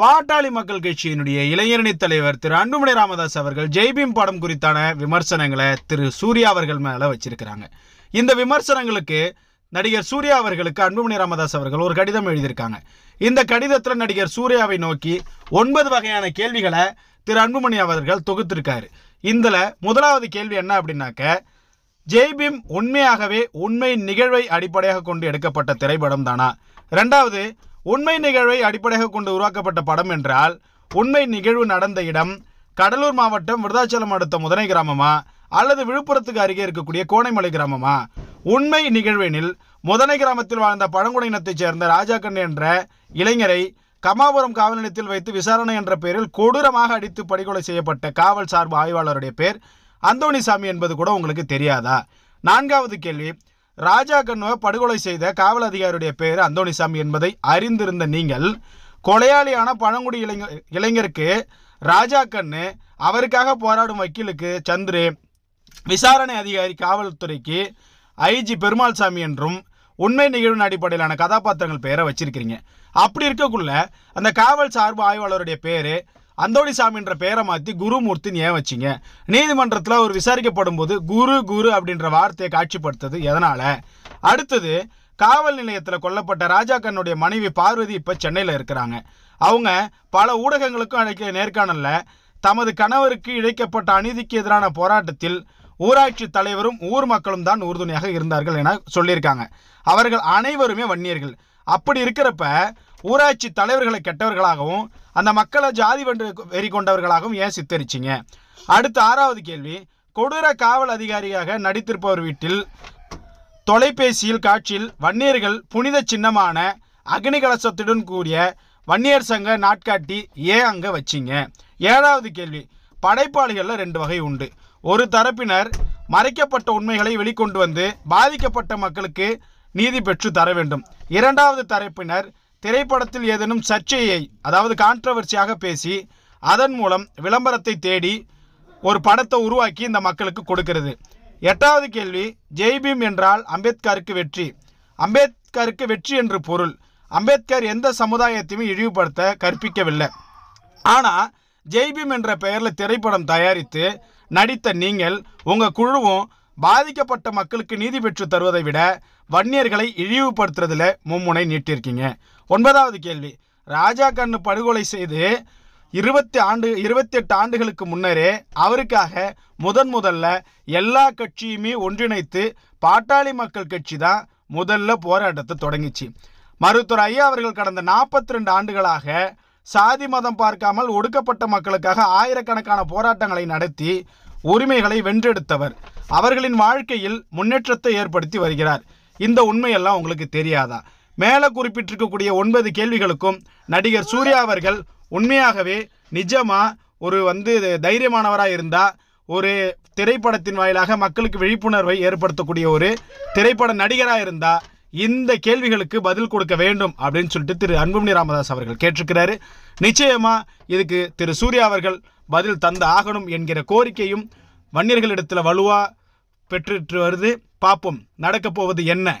பாட்டாளி மக்கள் கட்சியினுடைய இளைஞரணி தலைவர் திரு அன்புமணி ராமதாஸ் அவர்கள் ஜெய்பீம் படம் குறித்தான விமர்சனங்களை திரு சூர்யா அவர்கள் மேலே வச்சிருக்கிறாங்க இந்த விமர்சனங்களுக்கு நடிகர் சூர்யா அவர்களுக்கு அன்புமணி ராமதாஸ் அவர்கள் ஒரு கடிதம் எழுதியிருக்காங்க இந்த கடிதத்தில் நடிகர் சூர்யாவை நோக்கி ஒன்பது வகையான கேள்விகளை திரு அன்புமணி அவர்கள் தொகுத்திருக்காரு இதில் முதலாவது கேள்வி என்ன அப்படின்னாக்க ஜெய்பீம் உண்மையாகவே உண்மை நிகழ்வை அடிப்படையாக கொண்டு எடுக்கப்பட்ட திரைப்படம் தானா ரெண்டாவது உண்மை நிகழ்வை அடிப்படையாக கொண்டு உருவாக்கப்பட்ட படம் என்றால் உண்மை நிகழ்வு நடந்த இடம் கடலூர் மாவட்டம் விருதாச்சலம் அடுத்த முதனை கிராமமா அல்லது விழுப்புரத்துக்கு அருகே இருக்கக்கூடிய கோணைமலை கிராமமா உண்மை நிகழ்வெனில் முதனை கிராமத்தில் வாழ்ந்த பழங்குடியினத்தைச் சேர்ந்த ராஜா ராஜாக்கண்ணு என்ற இளைஞரை கமாபுரம் காவல் நிலையத்தில் வைத்து விசாரணை என்ற பெயரில் கொடூரமாக அடித்து படுகொலை செய்யப்பட்ட காவல் சார்பு ஆய்வாளருடைய பேர் அந்தோணிசாமி என்பது கூட உங்களுக்கு தெரியாதா நான்காவது கேள்வி ராஜா கண்ணுவை படுகொலை செய்த காவல் அதிகாரியுடைய பெயர் அந்தோனிசாமி என்பதை அறிந்திருந்த நீங்கள் கொலையாளியான பழங்குடி இளைஞர் இளைஞருக்கு ராஜா கண்ணு அவருக்காக போராடும் வக்கீலுக்கு சந்துரு விசாரணை அதிகாரி காவல்துறைக்கு ஐஜி பெருமாள் சாமி என்றும் உண்மை நிகழ்வின் அடிப்படையிலான கதாபாத்திரங்கள் பெயரை வச்சிருக்கிறீங்க அப்படி இருக்கக்குள்ள அந்த காவல் சார்பு ஆய்வாளருடைய பேர் அந்தோடி சாமி என்ற பெயரை மாற்றி குருமூர்த்தின்னு ஏன் வச்சிங்க நீதிமன்றத்தில் அவர் விசாரிக்கப்படும் போது குரு குரு அப்படின்ற வார்த்தையை காட்சிப்படுத்தது எதனால் அடுத்தது காவல் நிலையத்தில் கொல்லப்பட்ட ராஜாக்கனுடைய மனைவி பார்வதி இப்போ சென்னையில் இருக்கிறாங்க அவங்க பல ஊடகங்களுக்கும் அழைக்க நேர்காணலில் தமது கணவருக்கு இழைக்கப்பட்ட அநீதிக்கு எதிரான போராட்டத்தில் ஊராட்சி தலைவரும் ஊர் மக்களும் தான் உறுதுணையாக இருந்தார்கள் என சொல்லியிருக்காங்க அவர்கள் அனைவருமே வன்னியர்கள் அப்படி இருக்கிறப்ப ஊராட்சி தலைவர்களை கெட்டவர்களாகவும் அந்த மக்களை ஜாதி வென்று வெறி கொண்டவர்களாகவும் ஏன் சித்தரிச்சிங்க அடுத்த ஆறாவது கேள்வி கொடூர காவல் அதிகாரியாக நடித்திருப்பவர் வீட்டில் தொலைபேசியில் காட்சியில் வன்னியர்கள் புனித சின்னமான அக்னி கலசத்துடன் கூடிய வன்னியர் சங்க நாட்காட்டி ஏன் அங்கே வச்சிங்க ஏழாவது கேள்வி படைப்பாளிகளில் ரெண்டு வகை உண்டு ஒரு தரப்பினர் மறைக்கப்பட்ட உண்மைகளை வெளிக்கொண்டு வந்து பாதிக்கப்பட்ட மக்களுக்கு நீதி பெற்று தர வேண்டும் இரண்டாவது தரப்பினர் திரைப்படத்தில் ஏதேனும் சர்ச்சையை அதாவது கான்ட்ரவர்சியாக பேசி அதன் மூலம் விளம்பரத்தை தேடி ஒரு படத்தை உருவாக்கி இந்த மக்களுக்கு கொடுக்கிறது எட்டாவது கேள்வி ஜெய்பீம் என்றால் அம்பேத்கருக்கு வெற்றி அம்பேத்கருக்கு வெற்றி என்று பொருள் அம்பேத்கர் எந்த சமுதாயத்தையும் இழிவுபடுத்த கற்பிக்கவில்லை ஆனால் ஜெய்பீம் என்ற பெயரில் திரைப்படம் தயாரித்து நடித்த நீங்கள் உங்கள் குழுவும் பாதிக்கப்பட்ட மக்களுக்கு நீதி பெற்று தருவதை விட வன்னியர்களை இழிவுபடுத்துறதுல மும்முனை நீட்டிருக்கீங்க ஒன்பதாவது கேள்வி ராஜா கண்ணு படுகொலை செய்து இருபத்தி ஆண்டு இருபத்தி எட்டு ஆண்டுகளுக்கு முன்னரே அவருக்காக முதன் முதல்ல எல்லா கட்சியுமே ஒன்றிணைத்து பாட்டாளி மக்கள் கட்சி தான் முதல்ல போராட்டத்தை தொடங்கிச்சு மருத்துவர் ஐயா அவர்கள் கடந்த நாற்பத்தி ரெண்டு ஆண்டுகளாக சாதி மதம் பார்க்காமல் ஒடுக்கப்பட்ட மக்களுக்காக ஆயிரக்கணக்கான போராட்டங்களை நடத்தி உரிமைகளை வென்றெடுத்தவர் அவர்களின் வாழ்க்கையில் முன்னேற்றத்தை ஏற்படுத்தி வருகிறார் இந்த உண்மையெல்லாம் உங்களுக்கு தெரியாதா மேலே குறிப்பிட்டிருக்கக்கூடிய ஒன்பது கேள்விகளுக்கும் நடிகர் சூர்யா அவர்கள் உண்மையாகவே நிஜமாக ஒரு வந்து தைரியமானவராக இருந்தால் ஒரு திரைப்படத்தின் வாயிலாக மக்களுக்கு விழிப்புணர்வை ஏற்படுத்தக்கூடிய ஒரு திரைப்பட நடிகராக இருந்தால் இந்த கேள்விகளுக்கு பதில் கொடுக்க வேண்டும் அப்படின்னு சொல்லிட்டு திரு அன்புமணி ராமதாஸ் அவர்கள் கேட்டிருக்கிறாரு நிச்சயமா இதுக்கு திரு சூர்யா அவர்கள் பதில் தந்து ஆகணும் என்கிற கோரிக்கையும் வன்னியர்களிடத்தில் வலுவாக பெற்றுட்டு வருது பார்ப்போம் நடக்கப் போவது என்ன